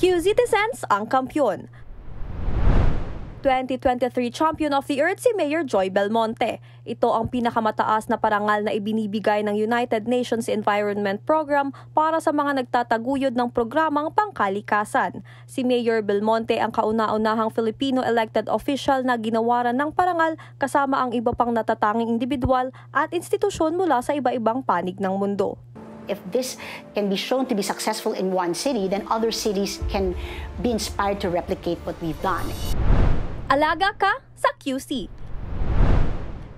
Q-Citizens ang kampyon. 2023 Champion of the Earth si Mayor Joy Belmonte. Ito ang pinakamataas na parangal na ibinibigay ng United Nations Environment Program para sa mga nagtataguyod ng programang pangkalikasan. Si Mayor Belmonte ang kauna-unahang Filipino elected official na ginawaran ng parangal kasama ang iba pang natatanging individual at institusyon mula sa iba-ibang panig ng mundo if this can be shown to be successful in one city, then other cities can be inspired to replicate what we've done. Alaga ka sa QC.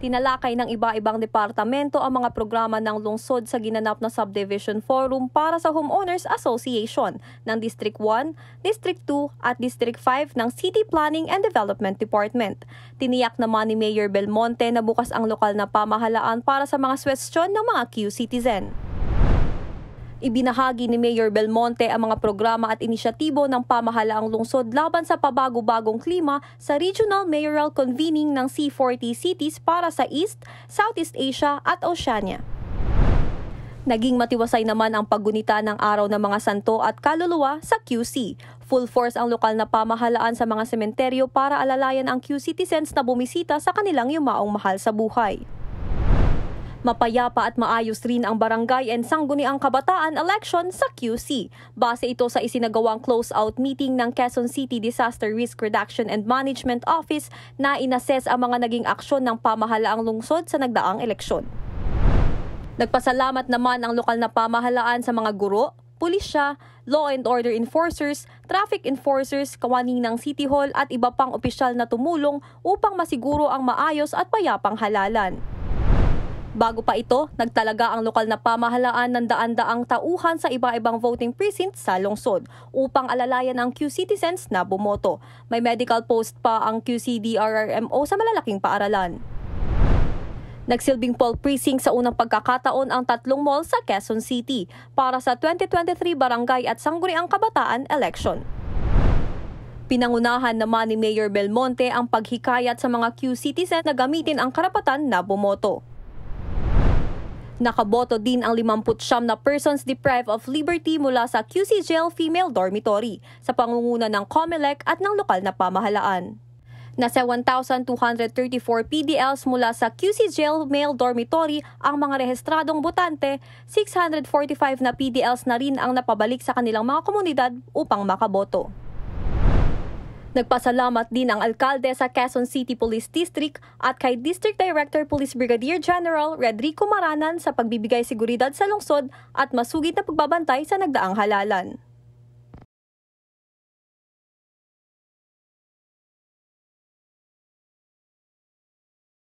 Tinalakay ng iba-ibang departamento ang mga programa ng lungsod sa ginanap na subdivision forum para sa Homeowners Association ng District 1, District 2 at District 5 ng City Planning and Development Department. Tiniyak naman ni Mayor Belmonte na bukas ang lokal na pamahalaan para sa mga swestyon ng mga Q-citizen. Ibinahagi ni Mayor Belmonte ang mga programa at inisyatibo ng pamahalaang lungsod laban sa pabago-bagong klima sa Regional Mayoral Convening ng C40 Cities para sa East, Southeast Asia at Oceania. Naging matiwasay naman ang paggunita ng araw ng mga santo at kaluluwa sa QC. Full force ang lokal na pamahalaan sa mga sementeryo para alalayan ang Q citizens na bumisita sa kanilang yumaong mahal sa buhay. Mapayapa at maayos rin ang barangay and sangguniang kabataan election sa QC. Base ito sa isinagawang close-out meeting ng Quezon City Disaster Risk Reduction and Management Office na inassess ang mga naging aksyon ng pamahalaang lungsod sa nagdaang eleksyon. Nagpasalamat naman ang lokal na pamahalaan sa mga guro, pulisya, law and order enforcers, traffic enforcers, kawani ng City Hall at iba pang opisyal na tumulong upang masiguro ang maayos at payapang halalan. Bago pa ito, nagtalaga ang lokal na pamahalaan ng daan-daang tauhan sa iba-ibang voting precinct sa lungsod upang alalayan ang Q-citizens na bumoto. May medical post pa ang QCDRRMO sa malalaking paaralan. Nagsilbing poll precinct sa unang pagkakataon ang tatlong mall sa Quezon City para sa 2023 barangay at sangguniang kabataan election. Pinangunahan naman ni Mayor Belmonte ang paghikayat sa mga Q-citizens na gamitin ang karapatan na bumoto. Nakaboto din ang 59 na persons deprived of liberty mula sa QC Jail Female Dormitory sa pangunguna ng COMELEC at ng lokal na pamahalaan. Nasa 1,234 PDLs mula sa QC Jail Male Dormitory ang mga rehistradong botante, 645 na PDLs na rin ang napabalik sa kanilang mga komunidad upang makaboto. Nagpasalamat din ang alkalde sa Quezon City Police District at kay District Director Police Brigadier General Rodrigo Maranan sa pagbibigay seguridad sa lungsod at masugid na pagbabantay sa nagdaang halalan.